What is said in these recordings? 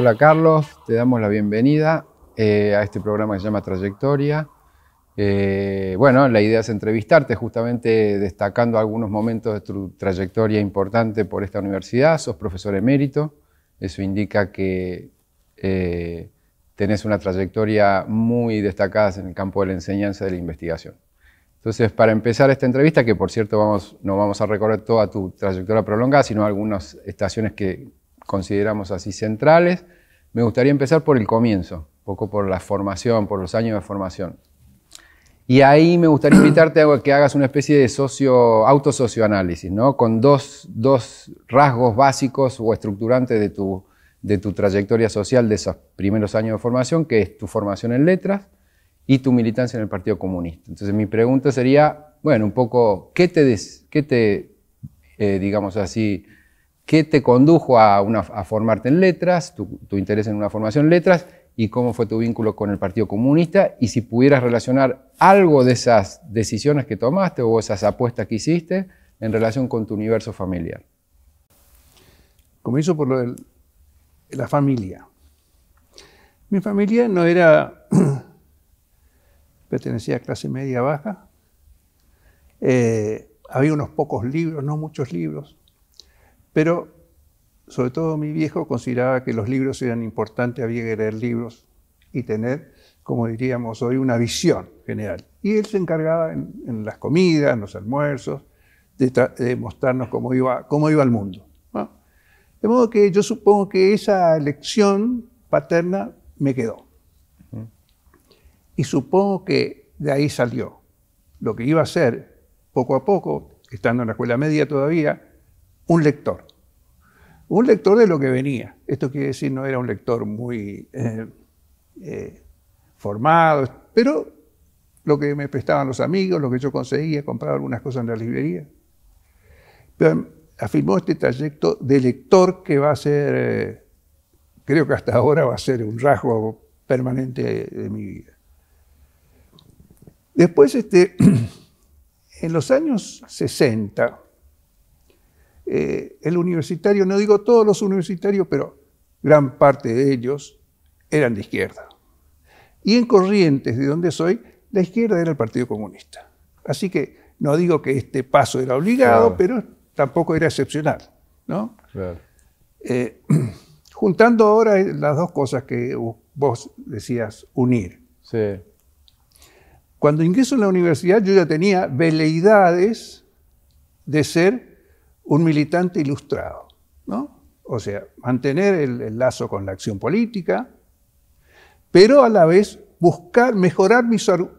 Hola Carlos, te damos la bienvenida eh, a este programa que se llama Trayectoria. Eh, bueno, la idea es entrevistarte justamente destacando algunos momentos de tu trayectoria importante por esta universidad. Sos profesor emérito, eso indica que eh, tenés una trayectoria muy destacada en el campo de la enseñanza y de la investigación. Entonces, para empezar esta entrevista, que por cierto vamos, no vamos a recorrer toda tu trayectoria prolongada, sino algunas estaciones que consideramos así centrales. Me gustaría empezar por el comienzo, un poco por la formación, por los años de formación. Y ahí me gustaría invitarte a que hagas una especie de socio, autosocioanálisis, ¿no? con dos, rasgos básicos o estructurantes de tu, de tu trayectoria social de esos primeros años de formación, que es tu formación en letras y tu militancia en el Partido Comunista. Entonces mi pregunta sería, bueno, un poco, ¿qué te, qué te eh, digamos así, ¿Qué te condujo a, formarte en letras, tu, interés en una formación en letras y cómo fue tu vínculo con el Partido Comunista? Y si pudieras relacionar algo de esas decisiones que tomaste o esas apuestas que hiciste en relación con tu universo familiar. Comienzo por lo de la familia. Mi familia no era, pertenecía a clase media baja. Eh, había unos pocos libros, no muchos libros. Pero, sobre todo mi viejo consideraba que los libros eran importantes, había que leer libros y tener, como diríamos hoy, una visión general. Y él se encargaba en, las comidas, en los almuerzos, de, mostrarnos cómo iba, cómo iba el mundo. De modo que yo supongo que esa lección paterna me quedó. Y supongo que de ahí salió lo que iba a ser poco a poco, estando en la escuela media todavía, un lector. Un lector de lo que venía. Esto quiere decir, no era un lector muy eh, eh, formado, pero lo que me prestaban los amigos, lo que yo conseguía, compraba algunas cosas en la librería. Pero afirmó este trayecto de lector que va a ser, eh, creo que hasta ahora va a ser un rasgo permanente de, mi vida. Después, este, en los años 60, eh, el universitario, no digo todos los universitarios, pero gran parte de ellos eran de izquierda. Y en Corrientes, de donde soy, la izquierda era el Partido Comunista. Así que no digo que este paso era obligado, pero tampoco era excepcional. ¿no? Eh, juntando ahora las dos cosas que vos decías unir. Cuando ingreso en la universidad yo ya tenía veleidades de ser un militante ilustrado, ¿no? O sea, mantener el, lazo con la acción política, pero a la vez buscar mejorar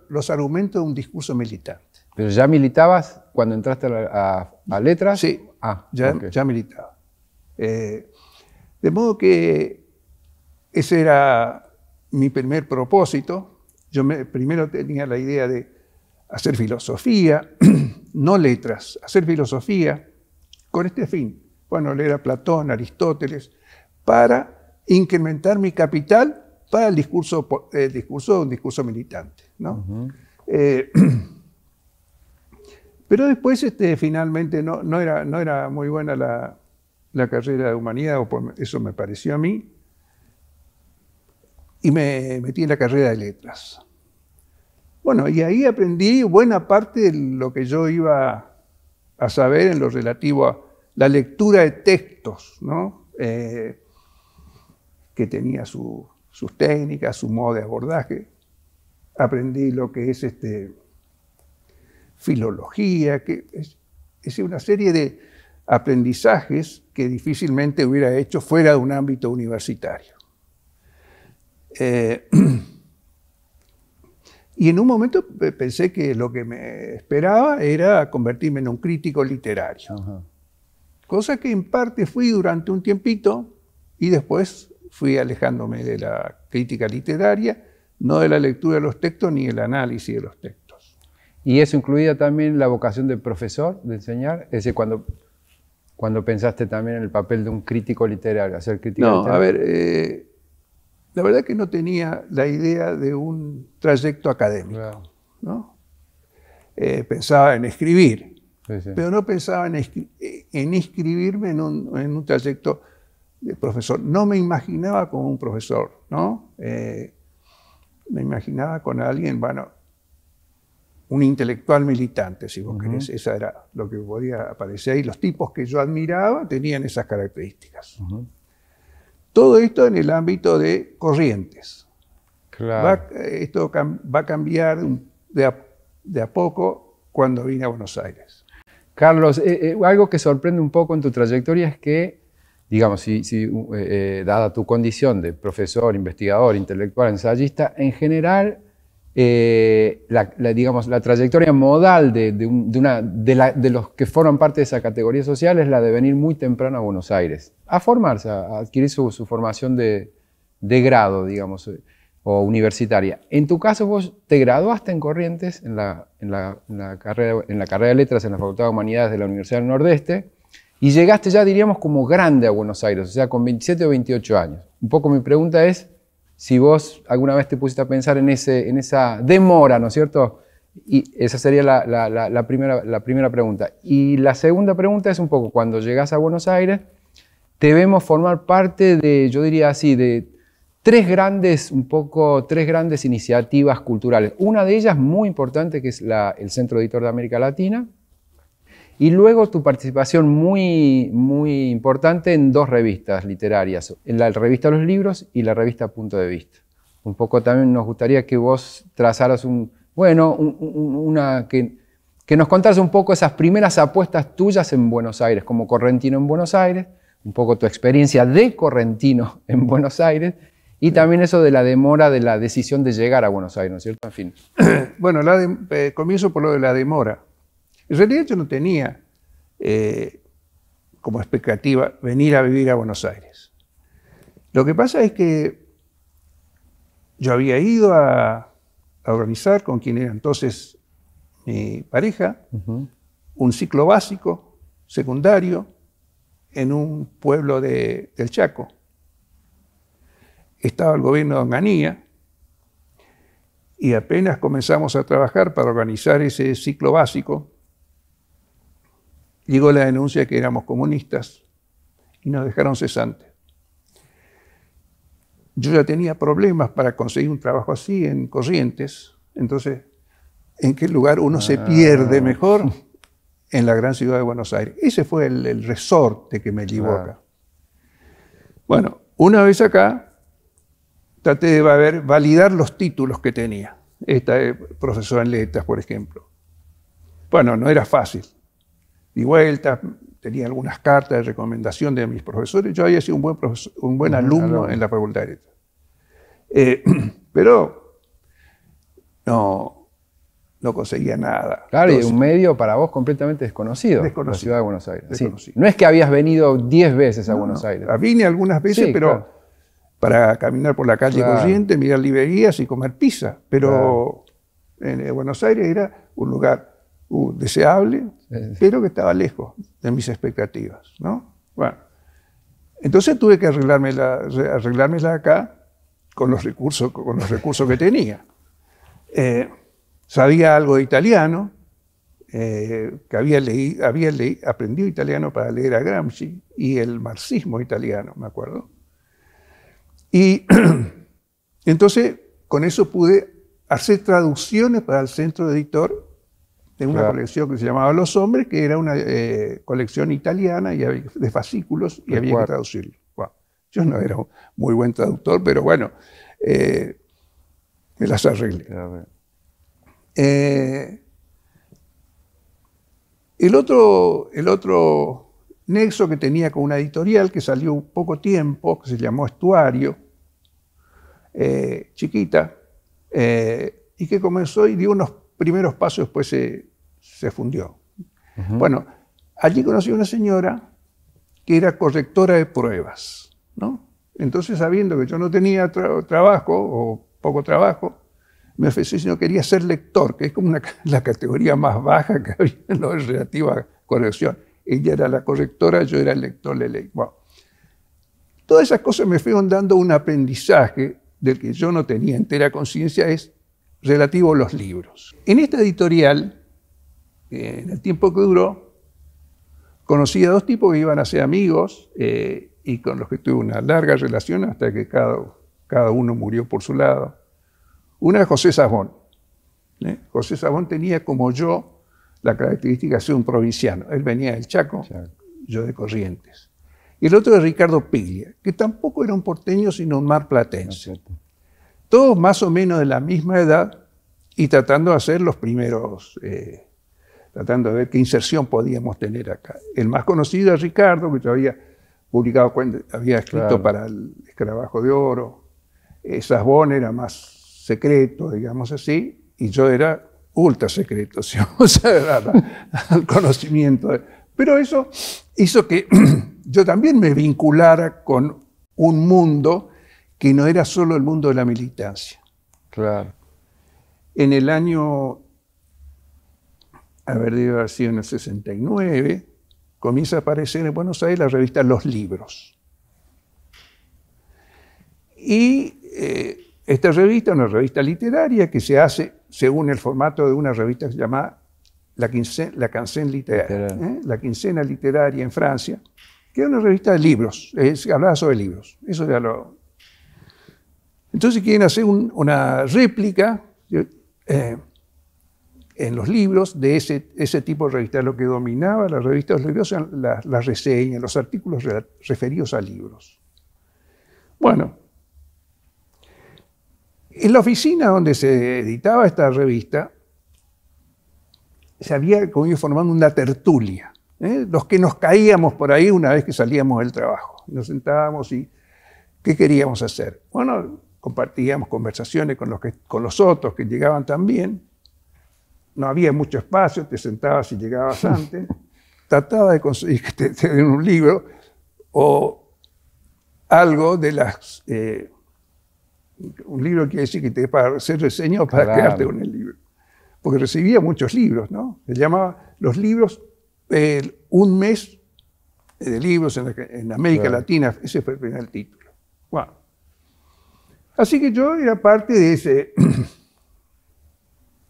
los argumentos de un discurso militante. ¿Pero ya militabas cuando entraste a, letras? Sí, ah, ya, militaba. Eh, de modo que ese era mi primer propósito. Yo me, primero tenía la idea de hacer filosofía, no letras, hacer filosofía con este fin. Bueno, leer a Platón, Aristóteles, para incrementar mi capital para el discurso, eh, un discurso militante. Eh, pero después, este, finalmente, no, no, era, no era muy buena la, carrera de humanidad, o eso me pareció a mí, y me metí en la carrera de letras. Bueno, y ahí aprendí buena parte de lo que yo iba a saber en lo relativo a, la lectura de textos, eh, que tenía sus técnicas, su modo de abordaje. Aprendí lo que es este, filología, que es, una serie de aprendizajes que difícilmente hubiera hecho fuera de un ámbito universitario. Eh, y en un momento pensé que lo que me esperaba era convertirme en un crítico literario cosa que en parte fui durante un tiempito y después fui alejándome de la crítica literaria, no de la lectura de los textos ni el análisis de los textos. ¿Y eso incluía también la vocación de profesor, de enseñar? Es decir, cuando, cuando pensaste también en el papel de un crítico literario, hacer crítica literaria. a ver, eh, la verdad que no tenía la idea de un trayecto académico. ¿no? Eh, pensaba en escribir, pero no pensaba en, en inscribirme en un, trayecto de profesor. No me imaginaba con un profesor, ¿no? Eh, me imaginaba con alguien, bueno, un intelectual militante, si vos querés. Esa era lo que podía aparecer. ahí. los tipos que yo admiraba tenían esas características. Todo esto en el ámbito de corrientes. esto va a cambiar de a poco cuando vine a Buenos Aires. Carlos, eh, eh, algo que sorprende un poco en tu trayectoria es que, digamos, si, eh, dada tu condición de profesor, investigador, intelectual, ensayista, en general, la, digamos, la trayectoria modal de, los que forman parte de esa categoría social es la de venir muy temprano a Buenos Aires, a formarse, a, adquirir su, su formación de, grado, digamos o universitaria. En tu caso, vos te graduaste en Corrientes, en la, en la, carrera, en la carrera de Letras, en la Facultad de Humanidades de la Universidad del Nordeste, y llegaste ya, diríamos, como grande a Buenos Aires, o sea, con 27 o 28 años. Un poco mi pregunta es si vos alguna vez te pusiste a pensar en, ese, en esa demora, ¿no es cierto? Y esa sería la, primera, la primera pregunta. Y la segunda pregunta es un poco, cuando llegas a Buenos Aires, te vemos formar parte de, yo diría así, de tres grandes, un poco, tres grandes iniciativas culturales. Una de ellas muy importante, que es la, el Centro Editor de América Latina, y luego tu participación muy, muy importante en dos revistas literarias, en la revista Los Libros y la revista Punto de Vista. Un poco también nos gustaría que vos trazaras un, bueno, una que, que nos contaras un poco esas primeras apuestas tuyas en Buenos Aires, como correntino en Buenos Aires, un poco tu experiencia de correntino en Buenos Aires y también eso de la demora de la decisión de llegar a Buenos Aires, ¿no es cierto? En fin. Bueno, eh, comienzo por lo de la demora. En realidad yo no tenía eh, como expectativa venir a vivir a Buenos Aires. Lo que pasa es que yo había ido a, organizar con quien era entonces mi pareja un ciclo básico, secundario, en un pueblo de, del Chaco estaba el gobierno de Onganía, y apenas comenzamos a trabajar para organizar ese ciclo básico, llegó la denuncia de que éramos comunistas y nos dejaron cesantes. Yo ya tenía problemas para conseguir un trabajo así en Corrientes, entonces, ¿en qué lugar uno se ah. pierde mejor? En la gran ciudad de Buenos Aires. Ese fue el, resorte que me llevó acá. Bueno, una vez acá, traté de validar los títulos que tenía. Esta es eh, profesora en letras, por ejemplo. Bueno, no era fácil. Di vuelta, tenía algunas cartas de recomendación de mis profesores. Yo había sido un buen, alumno en la facultad de letras. Eh, pero no, no conseguía nada. Claro, y un medio para vos completamente desconocido. Desconocido. de Buenos Aires. No es que habías venido diez veces a Buenos Aires. Vine algunas veces, pero para caminar por la calle corriente, mirar librerías y comer pizza. Pero en Buenos Aires era un lugar uh, deseable, pero que estaba lejos de mis expectativas. ¿no? entonces tuve que arreglármela, acá con los recursos, con los recursos que tenía. Eh, sabía algo de italiano, eh, que había, leído, había aprendido italiano para leer a Gramsci y el marxismo italiano, me acuerdo. Y entonces con eso pude hacer traducciones para el centro de editor de una colección que se llamaba Los Hombres, que era una eh, colección italiana y de fascículos y había que traducirlo. Yo no era un muy buen traductor, pero bueno, eh, me las arreglé. Eh, el, otro, el otro nexo que tenía con una editorial que salió poco tiempo, que se llamó Estuario, eh, chiquita, eh, y que comenzó y dio unos primeros pasos, después se, se fundió. Bueno, allí conocí a una señora que era correctora de pruebas, ¿no? Entonces, sabiendo que yo no tenía trabajo o poco trabajo, me ofrecí si no quería ser lector, que es como la categoría más baja que había lo relativa corrección. Ella era la correctora, yo era el lector de ley. todas esas cosas me fueron dando un aprendizaje del que yo no tenía entera conciencia, es relativo a los libros. En esta editorial, en el tiempo que duró, conocí a dos tipos que iban a ser amigos eh, y con los que tuve una larga relación hasta que cada, cada uno murió por su lado. Una es José Sabón. ¿eh? José Sabón tenía como yo la característica de ser un provinciano. Él venía del Chaco, yo de Corrientes. Y el otro es Ricardo Piglia, que tampoco era un porteño, sino un marplatense. Ah, Todos más o menos de la misma edad y tratando de hacer los primeros, eh, tratando de ver qué inserción podíamos tener acá. El más conocido es Ricardo, que había publicado, había escrito para el Escarabajo de Oro. Eh, Sasbón era más secreto, digamos así, y yo era ultra secreto, si vamos a al conocimiento. Pero eso hizo que yo también me vinculara con un mundo que no era solo el mundo de la militancia. Claro. En el año, a ver, debe haber sido en el 69, comienza a aparecer en Buenos Aires la revista Los Libros. Y eh, esta revista, una revista literaria que se hace según el formato de una revista que se llama La, Quincena, la Literaria, ¿eh? La Quincena Literaria en Francia, que era una revista de libros, es, hablaba sobre libros, eso ya lo... Entonces quieren hacer una réplica eh, en los libros de ese, tipo de revista, Lo que dominaba las revistas de los eran las, reseñas, los artículos referidos a libros. Bueno, en la oficina donde se editaba esta revista, se había como formando una tertulia. ¿eh? Los que nos caíamos por ahí una vez que salíamos del trabajo. Nos sentábamos y ¿qué queríamos hacer? Bueno, compartíamos conversaciones con los, otros que llegaban también. No había mucho espacio, te sentabas y llegabas antes. Trataba de conseguir que un libro o algo de las... Eh, un libro que decir que te para hacer reseña para quedarte con el libro. Porque recibía muchos libros, ¿no? Se llamaba los libros Un mes de libros en, América Latina. Ese fue el primer título. Así que yo era parte de ese...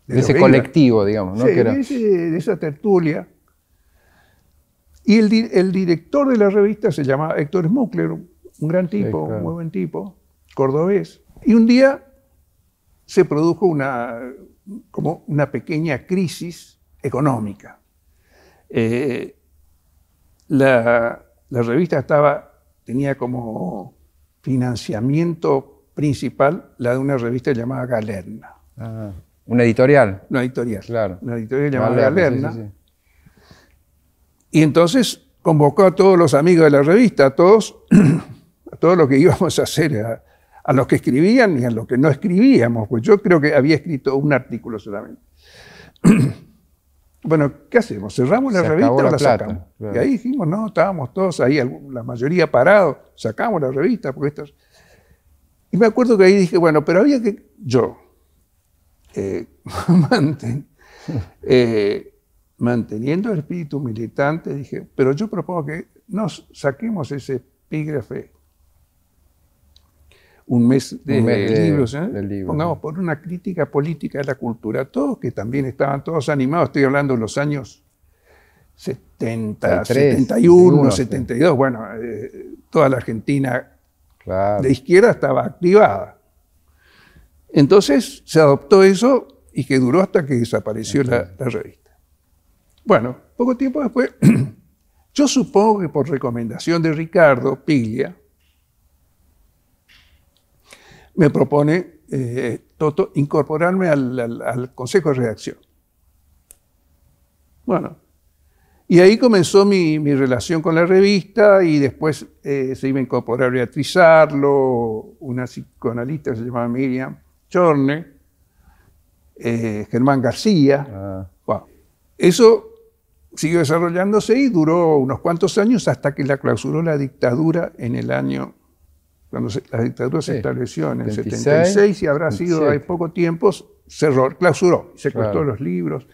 de, ese colectivo, digamos, de, esa tertulia. Y el, director de la revista se llamaba Héctor Smukler un gran tipo, un muy buen tipo, cordobés. Y un día se produjo una, como una pequeña crisis económica. Eh, la, revista estaba, tenía como financiamiento principal la de una revista llamada Galerna. Ah, ¿Una editorial? Una editorial. Claro. Una editorial llamada Galerna. Y entonces convocó a todos los amigos de la revista, a todos, a todo los que íbamos a hacer, a, a los que escribían y a los que no escribíamos, pues yo creo que había escrito un artículo solamente. bueno, ¿qué hacemos? ¿Cerramos la revista o la, sacamos? Y ahí dijimos, no, estábamos todos ahí, la mayoría parado sacamos la revista, porque Y me acuerdo que ahí dije, bueno, pero había que, yo, eh, eh, manteniendo el espíritu militante, dije, pero yo propongo que nos saquemos ese epígrafe un mes ¿eh? de, libros, Pongamos por una crítica política de la cultura, todos que también estaban todos animados, estoy hablando de los años 70, 71, 72, bueno, eh, toda la Argentina de izquierda estaba activada. Entonces se adoptó eso y que duró hasta que desapareció la revista. Bueno, poco tiempo después, yo supongo que por recomendación de Ricardo Piglia, me propone eh, Toto incorporarme al, consejo de redacción. Bueno, y ahí comenzó mi, relación con la revista y después eh, se iba a incorporar Beatriz Arlo, una psicoanalista que se llamaba Miriam Chorne, eh, Germán García. Ah. eso siguió desarrollándose y duró unos cuantos años hasta que la clausuró la dictadura en el año cuando la dictadura se estableció en el 76, y habrá sido, hay poco tiempo, cerró, clausuró, secuestró los libros.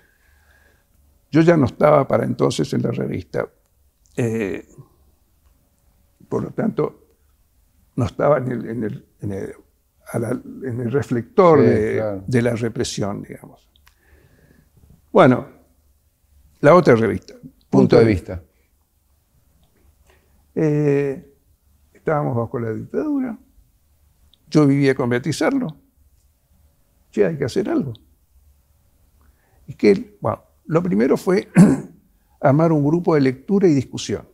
Yo ya no estaba para entonces en la revista. Eh, por lo tanto, no estaba en el, reflector de, la represión, digamos. Bueno, la otra revista. Punto, de, vista. Eh, Estábamos bajo la dictadura. Yo vivía con Beatizarlo. Che, hay que hacer algo. Y que, bueno, lo primero fue armar un grupo de lectura y discusión.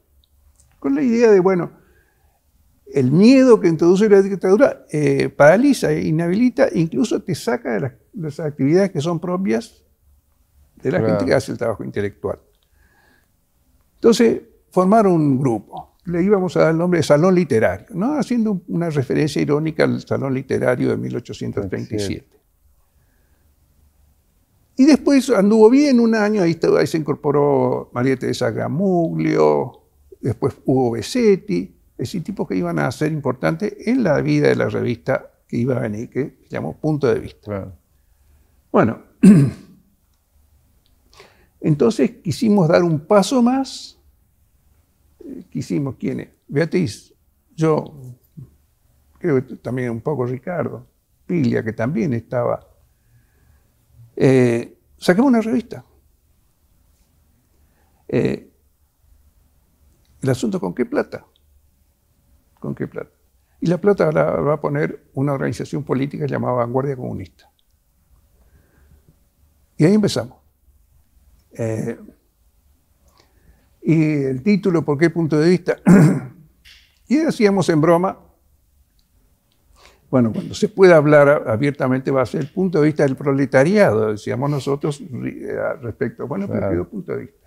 Con la idea de, bueno, el miedo que introduce la dictadura eh, paraliza, e inhabilita, incluso te saca de las, actividades que son propias de la gente que hace el trabajo intelectual. Entonces, formar un grupo le íbamos a dar el nombre de Salón Literario, haciendo una referencia irónica al Salón Literario de 1837. Y después anduvo bien un año, ahí, se incorporó María Teresa Gramuglio, después Hugo Besetti, ese tipo que iban a ser importantes en la vida de la revista que iba a venir, que se llamó Punto de Vista. Bueno, entonces quisimos dar un paso más quisimos hicimos, ¿quiénes? Beatriz, yo, creo que también un poco Ricardo, Pilia, que también estaba. Eh, sacamos una revista. Eh, el asunto con qué plata. ¿Con qué plata? Y la plata la va a poner una organización política llamada Vanguardia Comunista. Y ahí empezamos. Eh, y el título, ¿por qué punto de vista? y decíamos en broma, bueno, cuando se pueda hablar abiertamente va a ser el punto de vista del proletariado, decíamos nosotros eh, respecto, bueno, pues, claro. punto de vista.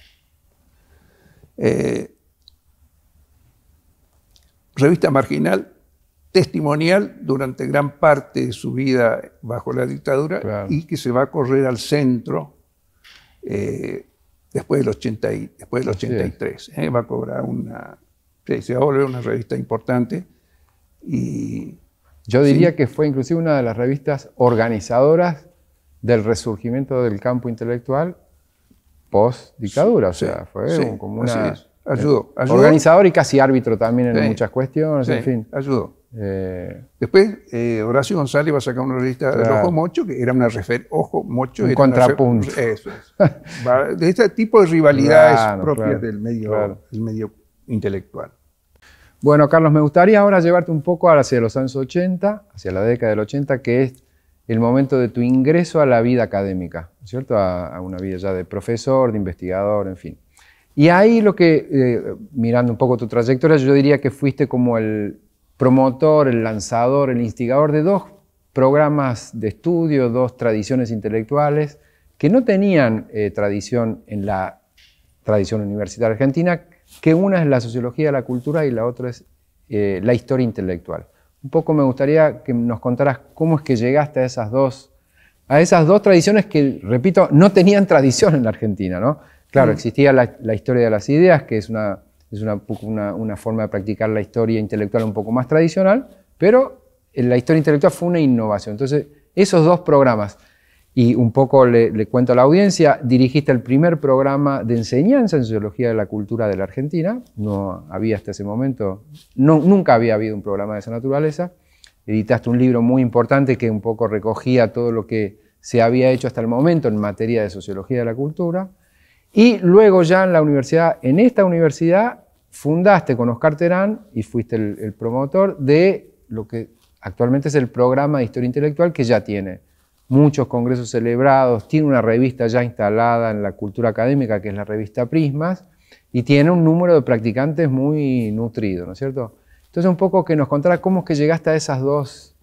Eh, revista marginal, testimonial durante gran parte de su vida bajo la dictadura y que se va a correr al centro. Eh, después del, 83. ¿eh? Va a cobrar una... se va a volver una revista importante y... Yo diría que fue inclusive una de las revistas organizadoras del resurgimiento del campo intelectual post-dictadura. o sea, fue como una... Ayudó, ayudó, Organizador y casi árbitro también en muchas cuestiones, en fin. Ayudó. Eh, Después eh, Horacio González va a sacar una revista de del Ojo Mocho, que era una refer Ojo Mocho. Un contrapunto. Eso de este tipo de rivalidades propias del medio, el medio intelectual. Bueno, Carlos, me gustaría ahora llevarte un poco hacia los años 80, hacia la década del 80, que es el momento de tu ingreso a la vida académica, ¿cierto? A, una vida ya de profesor, de investigador, en fin. Y ahí lo que, eh, mirando un poco tu trayectoria, yo diría que fuiste como el promotor, el lanzador, el instigador de dos programas de estudio, dos tradiciones intelectuales que no tenían eh, tradición en la tradición universitaria argentina, que una es la sociología de la cultura y la otra es eh, la historia intelectual. Un poco me gustaría que nos contaras cómo es que llegaste a esas dos, a esas dos tradiciones que, repito, no tenían tradición en la Argentina, ¿no? Claro, mm. existía la historia de las ideas, que es una es una, forma de practicar la historia intelectual un poco más tradicional, pero la historia intelectual fue una innovación. Entonces, esos dos programas, y un poco le, cuento a la audiencia, dirigiste el primer programa de enseñanza en sociología de la cultura de la Argentina, no había hasta ese momento, nunca había habido un programa de esa naturaleza, editaste un libro muy importante que un poco recogía todo lo que se había hecho hasta el momento en materia de sociología de la cultura, y luego ya en la universidad, en esta universidad, fundaste con Oscar Terán y fuiste el, promotor de lo que actualmente es el programa de historia intelectual que ya tiene muchos congresos celebrados, tiene una revista ya instalada en la cultura académica que es la revista Prismas y tiene un número de practicantes muy nutrido, ¿no es cierto? Entonces un poco que nos contara cómo es que llegaste a esas dos,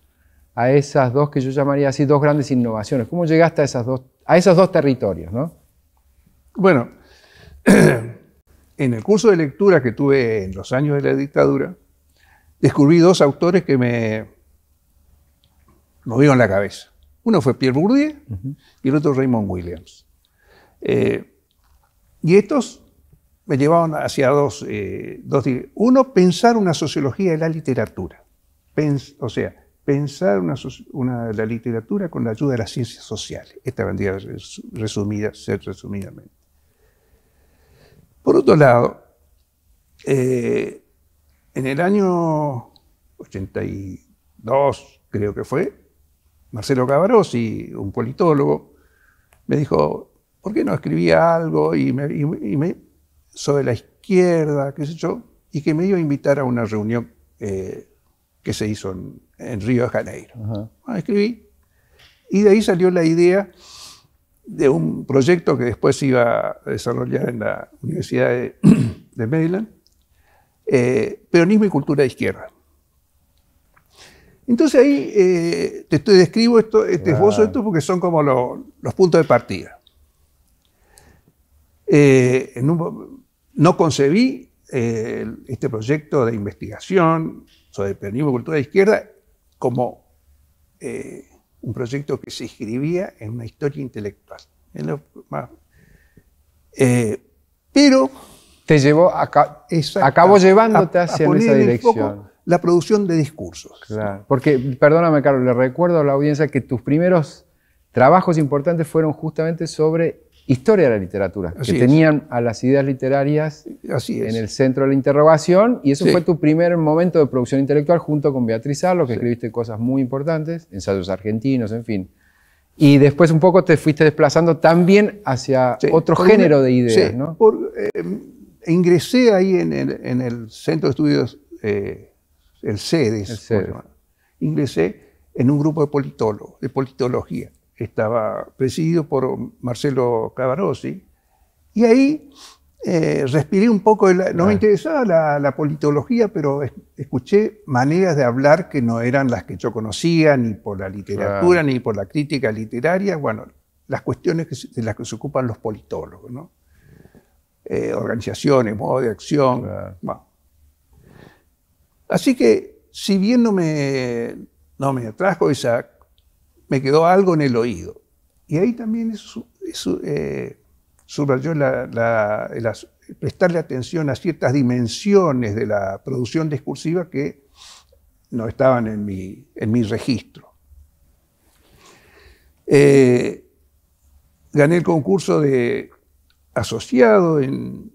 a esas dos que yo llamaría así dos grandes innovaciones, cómo llegaste a esas dos, a esos dos territorios, ¿no? Bueno, en el curso de lectura que tuve en los años de la dictadura, descubrí dos autores que me movieron la cabeza. Uno fue Pierre Bourdieu y el otro Raymond Williams. Eh, y estos me llevaban hacia dos, eh, Uno, pensar una sociología de la literatura. o sea, pensar una, la literatura con la ayuda de las ciencias sociales. Esta vendría resumida, ser resumidamente. Por otro lado, eh, en el año 82, creo que fue, Marcelo Cavarossi, un politólogo, me dijo, ¿por qué no escribía algo y sobre la izquierda, qué sé yo? Y que me iba a invitar a una reunión eh, que se hizo en, Río de Janeiro. Ah, escribí. Y de ahí salió la idea de un proyecto que después iba a desarrollar en la Universidad de, de Maryland, eh, peronismo y cultura de izquierda. Entonces ahí eh, te, estoy, describo esto, este esbozo de esto porque son como los puntos de partida. Eh, no concebí este proyecto de investigación sobre peronismo y cultura de izquierda como un proyecto que se escribía en una historia intelectual. Eh, pero... Te llevó a, llevándote hacia esa dirección. la producción de discursos. porque, perdóname, Carlos, le recuerdo a la audiencia que tus primeros trabajos importantes fueron justamente sobre historia de la literatura, que tenían a las ideas literarias Así en el centro de la interrogación, y eso fue tu primer momento de producción intelectual junto con Beatriz Arlo, que escribiste cosas muy importantes, ensayos argentinos, en fin. Y después un poco te fuiste desplazando también hacia otro género de ideas, ¿no? Eh, ingresé ahí en el, centro de estudios, eh, el CEDES, el CEDES. ingresé en un grupo de politólogos, de politología estaba presidido por Marcelo Cavarossi, y ahí eh, respiré un poco, no me interesaba la, politología, pero escuché maneras de hablar que no eran las que yo conocía, ni por la literatura, ni por la crítica literaria, bueno, las cuestiones de las que se ocupan los politólogos, ¿no? Eh, organizaciones, modo de acción. Bueno. Así que, si bien no me, no me atrajo esa me quedó algo en el oído. Y ahí también eso, eh, subrayó la, prestarle atención a ciertas dimensiones de la producción discursiva que no estaban en mi, en mi registro. Eh, gané el concurso de asociado en,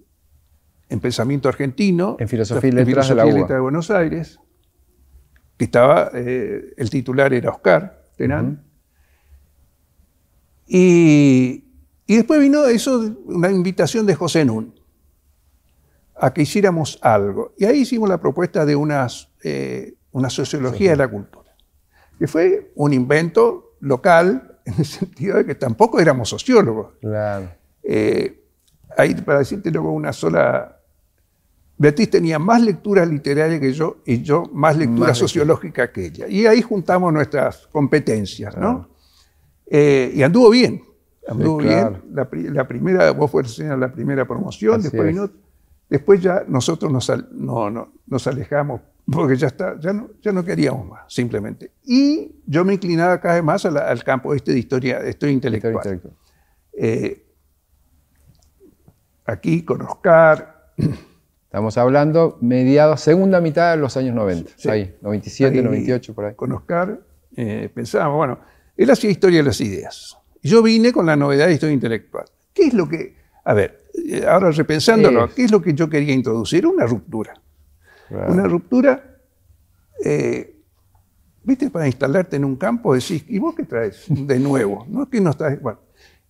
pensamiento argentino. En filosofía y letras, de, la letra de Buenos Aires, que estaba, eh, el titular era Oscar Tenán, y, después vino eso, una invitación de José Nun a que hiciéramos algo. Y ahí hicimos la propuesta de unas, eh, una sociología de la cultura, que fue un invento local en el sentido de que tampoco éramos sociólogos. Claro. Eh, ahí, para decirte luego una sola... Beatriz tenía más lectura literaria que yo y yo más lectura sociológica que ella. Y ahí juntamos nuestras competencias, ¿no? Eh, y anduvo bien, anduvo bien. La, primera, vos la primera promoción, después, ya nosotros nos, nos alejamos porque ya, está, ya, no, ya no queríamos más, simplemente. Y yo me inclinaba cada vez más al, campo este de historia, de historia intelectual. Eh, aquí con Oscar. Estamos hablando mediados, segunda mitad de los años 90, ahí, 97, 98, por ahí. Con Oscar eh, pensábamos, bueno, él hacía historia de las ideas. Yo vine con la novedad de historia intelectual. ¿Qué es lo que... A ver, eh, ahora repensándolo, ¿qué es lo que yo quería introducir? Una ruptura. Una ruptura... Eh, ¿Viste? Para instalarte en un campo decís, ¿y vos qué traes de nuevo? ¿No? ¿Qué nos traes? Bueno,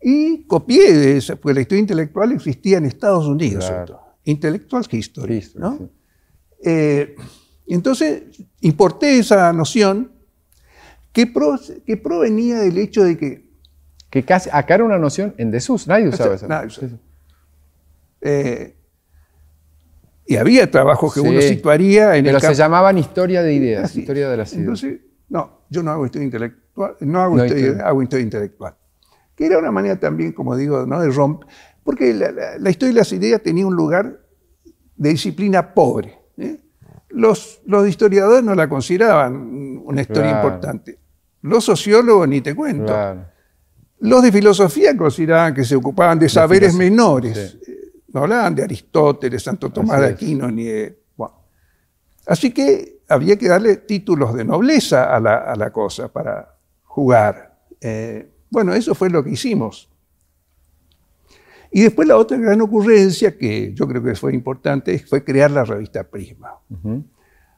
y copié de esa, porque la historia intelectual existía en Estados Unidos, claro. Intelectual history, eh, entonces, importé esa noción que, provenía del hecho de que... Que casi, acá era una noción en Jesús, nadie este, usaba esa Nadie eh, y había trabajos que uno situaría en pero el Pero se llamaban historia de ideas, historia de las ideas. Entonces, no, yo no hago historia intelectual, no hago, intelectual. Que era una manera también, como digo, ¿no? de romper, porque la, historia de las ideas tenía un lugar de disciplina pobre. ¿eh? Los, historiadores no la consideraban una historia importante. Los sociólogos ni te cuento. Los de filosofía consideraban que se ocupaban de, saberes menores. Eh, no hablaban de Aristóteles, Santo Tomás de Aquino, ni de... Así que había que darle títulos de nobleza a la, cosa para jugar. Eh, bueno, eso fue lo que hicimos. Y después la otra gran ocurrencia, que yo creo que fue importante, fue crear la revista Prisma.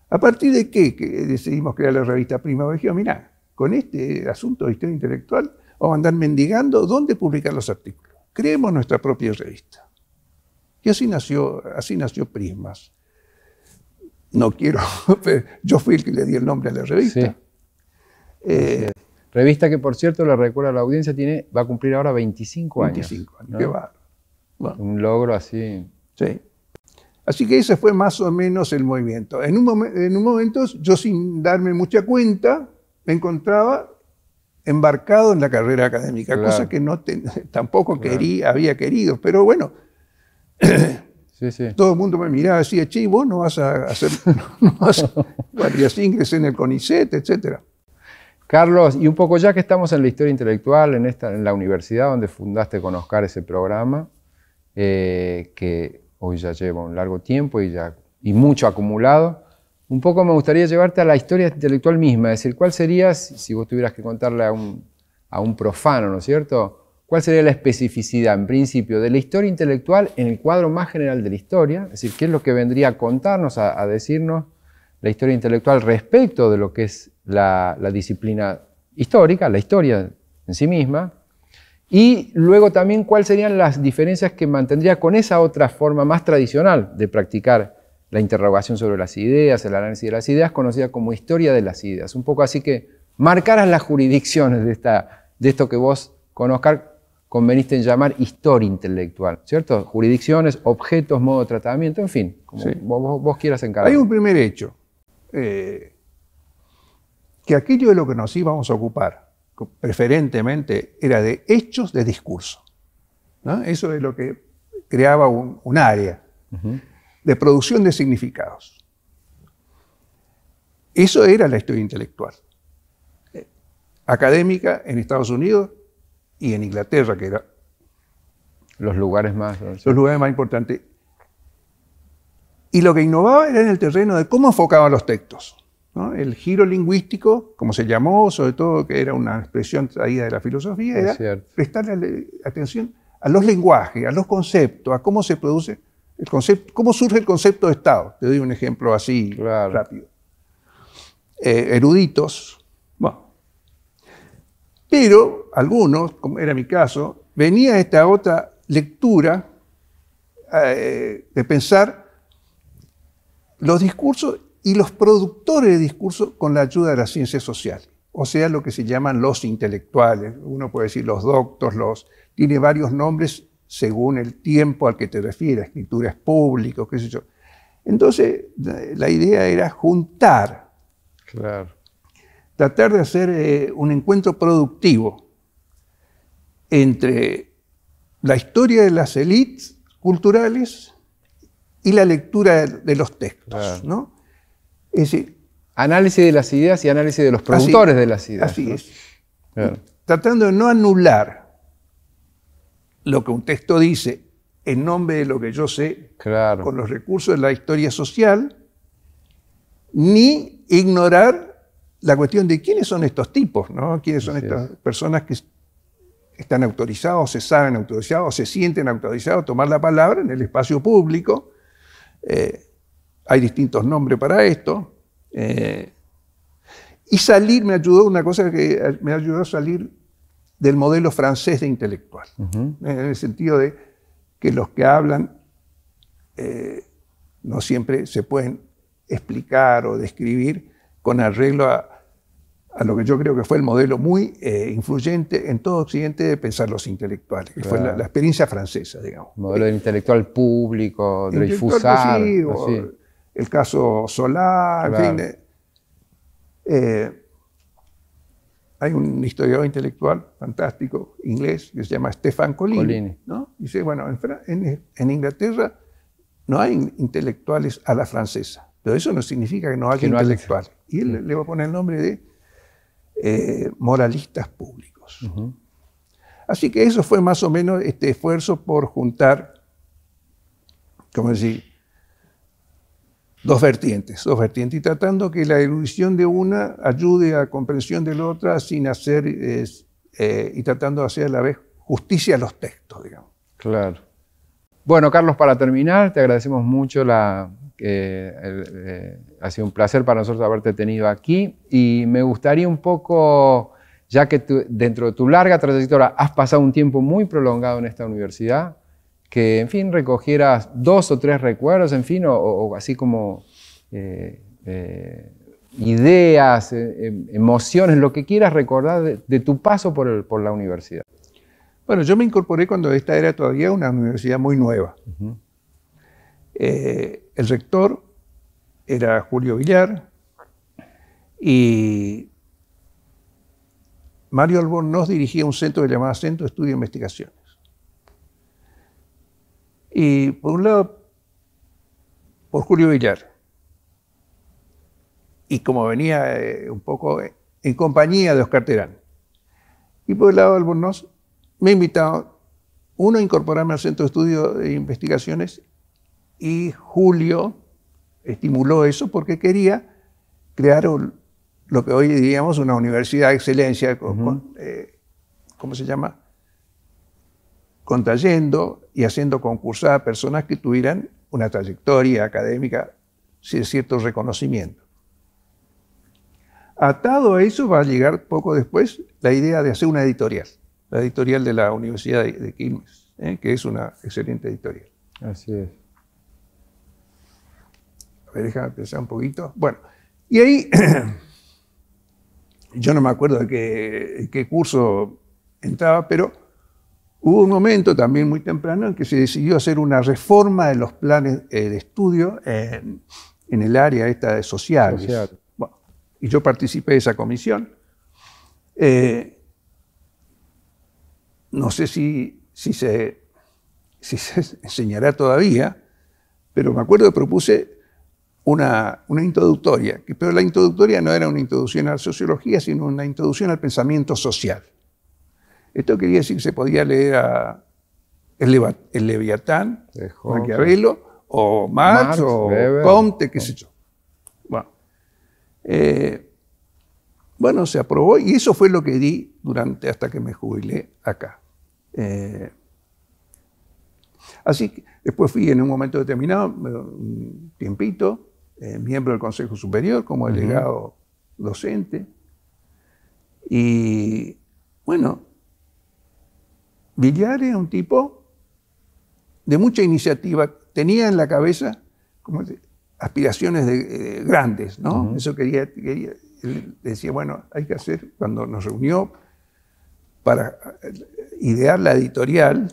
¿A partir de qué decidimos crear la revista Prisma? Porque mirá, con este asunto de historia intelectual, vamos a andar mendigando dónde publicar los artículos. Creemos nuestra propia revista. Y así nació, así nació Prismas. No quiero, yo fui el que le di el nombre a la revista. Eh, revista que, por cierto, la recuerda a la audiencia, tiene, va a cumplir ahora 25 años. 25 años, Un logro así. Sí. Así que ese fue más o menos el movimiento. En en un momento, yo sin darme mucha cuenta, me encontraba embarcado en la carrera académica, cosa que no tampoco quería, había querido, pero bueno, todo el mundo me miraba decía che, vos no vas a hacer, no vas a ingles en el CONICET, etcétera. Carlos, y un poco ya que estamos en la historia intelectual, en, esta, en la universidad donde fundaste con ese programa, eh, que hoy ya lleva un largo tiempo y, ya, y mucho acumulado, un poco me gustaría llevarte a la historia intelectual misma, es decir, ¿cuál sería, si vos tuvieras que contarle a un, profano, ¿no es cierto? ¿Cuál sería la especificidad, en principio, de la historia intelectual en el cuadro más general de la historia? Es decir, ¿qué es lo que vendría a contarnos, a, decirnos la historia intelectual respecto de lo que es la, la, disciplina histórica, la historia en sí misma? Y luego también, ¿cuáles serían las diferencias que mantendría con esa otra forma más tradicional de practicar la interrogación sobre las ideas, el análisis de las ideas, conocida como historia de las ideas. Un poco así que marcaras las jurisdicciones de, esta, de esto que vos con Oscar conveniste en llamar historia intelectual, ¿cierto? Jurisdicciones, objetos, modo de tratamiento, en fin, como vos, quieras encargar. Hay un primer hecho, eh, que aquello de lo que nos íbamos a ocupar, preferentemente, era de hechos de discurso. Eso es lo que creaba un, área de producción de significados. Eso era la historia intelectual, eh, académica en Estados Unidos y en Inglaterra, que eran los lugares más, lugares más importantes. Y lo que innovaba era en el terreno de cómo enfocaban los textos. El giro lingüístico, como se llamó, sobre todo que era una expresión traída de la filosofía, era prestarle atención a los lenguajes, a los conceptos, a cómo se produce concepto, ¿Cómo surge el concepto de Estado? Te doy un ejemplo así rápido. Eh, eruditos, bueno. Pero algunos, como era mi caso, venía esta otra lectura eh, de pensar los discursos y los productores de discursos con la ayuda de las ciencias sociales, o sea, lo que se llaman los intelectuales, uno puede decir los doctos, los, tiene varios nombres según el tiempo al que te refieras, escrituras públicas, qué sé yo. Entonces, la idea era juntar. Tratar de hacer eh, un encuentro productivo entre la historia de las élites culturales y la lectura de los textos. ¿no? análisis de las ideas y análisis de los productores de las ideas. Así es. Tratando de no anular lo que un texto dice en nombre de lo que yo sé, con los recursos de la historia social, ni ignorar la cuestión de quiénes son estos tipos, ¿no? quiénes son estas personas que están autorizados, se saben autorizados, se sienten autorizados a tomar la palabra en el espacio público. Eh, hay distintos nombres para esto. Eh, y salir me ayudó, una cosa que me ayudó a salir del modelo francés de intelectual, en el sentido de que los que hablan eh, no siempre se pueden explicar o describir con arreglo a, lo que yo creo que fue el modelo muy eh, influyente en todo Occidente de pensar los intelectuales, que fue la, experiencia francesa, digamos. El modelo del intelectual público, de pues pues el caso Solar, en fin. Eh, hay un historiador intelectual fantástico inglés que se llama Stefan Collini. Dice, bueno, en, Inglaterra no hay intelectuales a la francesa, pero eso no significa que no haya intelectuales. Y él le va a poner el nombre de eh, moralistas públicos. Así que eso fue más o menos este esfuerzo por juntar, ¿cómo decir, dos vertientes, dos vertientes, y tratando que la erudición de una ayude a comprensión de la otra sin hacer, eh, y tratando de hacer a la vez justicia a los textos, digamos. Claro. Bueno, Carlos, para terminar, te agradecemos mucho la... Eh, eh, ha sido un placer para nosotros haberte tenido aquí y me gustaría un poco, ya que dentro de tu larga trayectoria has pasado un tiempo muy prolongado en esta universidad, que, en fin, recogieras dos o tres recuerdos, en fin, o, así como eh, eh, ideas, eh, em, emociones, lo que quieras recordar de, tu paso por, la universidad. Bueno, yo me incorporé cuando esta era todavía una universidad muy nueva. el rector era Julio Villar y Mario nos dirigía un centro que llamaba Centro de Estudio e Investigación. Y por un lado, por Julio Villar. Y como venía eh, un poco en compañía de Oscar Terán. Y por el lado de Albornoz, me invitado, uno, a incorporarme al Centro de Estudios e Investigaciones y Julio estimuló eso porque quería crear lo que hoy diríamos una universidad de excelencia, eh, ¿cómo se llama? contrayendo y haciendo concursar a personas que tuvieran una trayectoria académica sin cierto reconocimiento. Atado a eso va a llegar poco después la idea de hacer una editorial, la editorial de la Universidad de Quilmes, ¿eh? que es una excelente editorial. Así es. A ver, déjame pensar un poquito. Bueno, y ahí yo no me acuerdo de qué curso entraba, pero Hubo un momento también muy temprano en que se decidió hacer una reforma de los planes eh, de estudio eh, en, el área esta de sociales. Social. y yo participé de esa comisión. Eh, no sé si, se, enseñará todavía, pero me acuerdo que propuse una, una, introductoria, pero la introductoria no era una introducción a la sociología, sino una introducción al pensamiento social. Esto quería decir que se podía leer a el, Leviatán, Maquiavelo, o Marx, o Ponte, Comte, qué sé yo. Eh, bueno, se aprobó y eso fue lo que di durante hasta que me jubilé acá. Eh, así que después fui en un momento determinado, un tiempito, eh, miembro del Consejo Superior como delegado docente. Y bueno, Villar es un tipo de mucha iniciativa, tenía en la cabeza como aspiraciones eh, grandes, ¿no? Eso quería, quería, decía, bueno, hay que hacer, cuando nos reunió para eh, idear la editorial,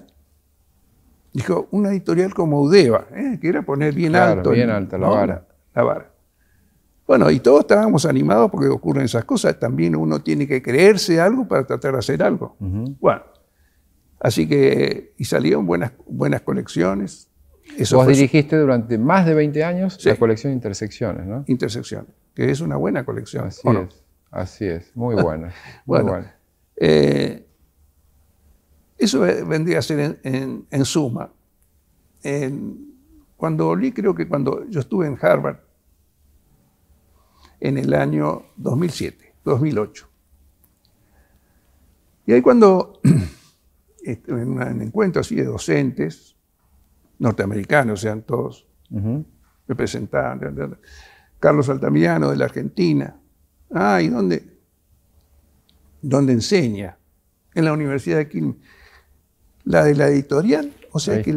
dijo, una editorial como Udeva, ¿eh? que era poner bien alto. la vara. Bueno, y todos estábamos animados porque ocurren esas cosas. También uno tiene que creerse algo para tratar de hacer algo. Bueno, Así que, y salieron buenas, buenas colecciones. Eso Vos dirigiste durante más de 20 años la colección Intersecciones, ¿no? Intersecciones, que es una buena colección. Así es, así es, muy buena. bueno, eh, eso vendría a ser en, suma. cuando olí, creo que cuando yo estuve en Harvard en el año 2007, 2008. Y ahí cuando en un encuentro así de docentes, norteamericanos sean todos, me presentaban. Carlos Altamirano de la Argentina. Ah, ¿y dónde? ¿Dónde enseña? En la Universidad de Quilmes. La de la editorial, o sea que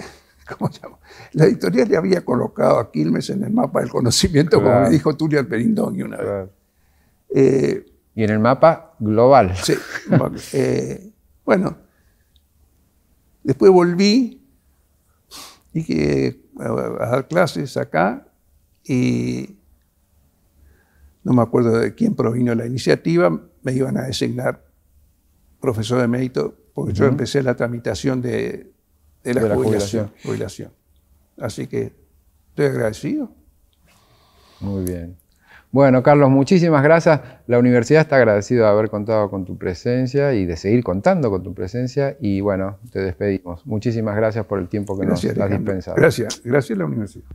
¿cómo se La editorial le había colocado a Quilmes en el mapa del conocimiento, como me dijo Tulio y una vez. Eh, y en el mapa global. Sí. Eh, bueno, Después volví y que, a, dar clases acá y no me acuerdo de quién provino la iniciativa, me iban a designar profesor de mérito porque yo empecé la tramitación de, la, jubilación. Así que estoy agradecido. Muy bien. Bueno, Carlos, muchísimas gracias. La universidad está agradecida de haber contado con tu presencia y de seguir contando con tu presencia. Y bueno, te despedimos. Muchísimas gracias por el tiempo que nos has dispensado. Gracias, gracias a la universidad.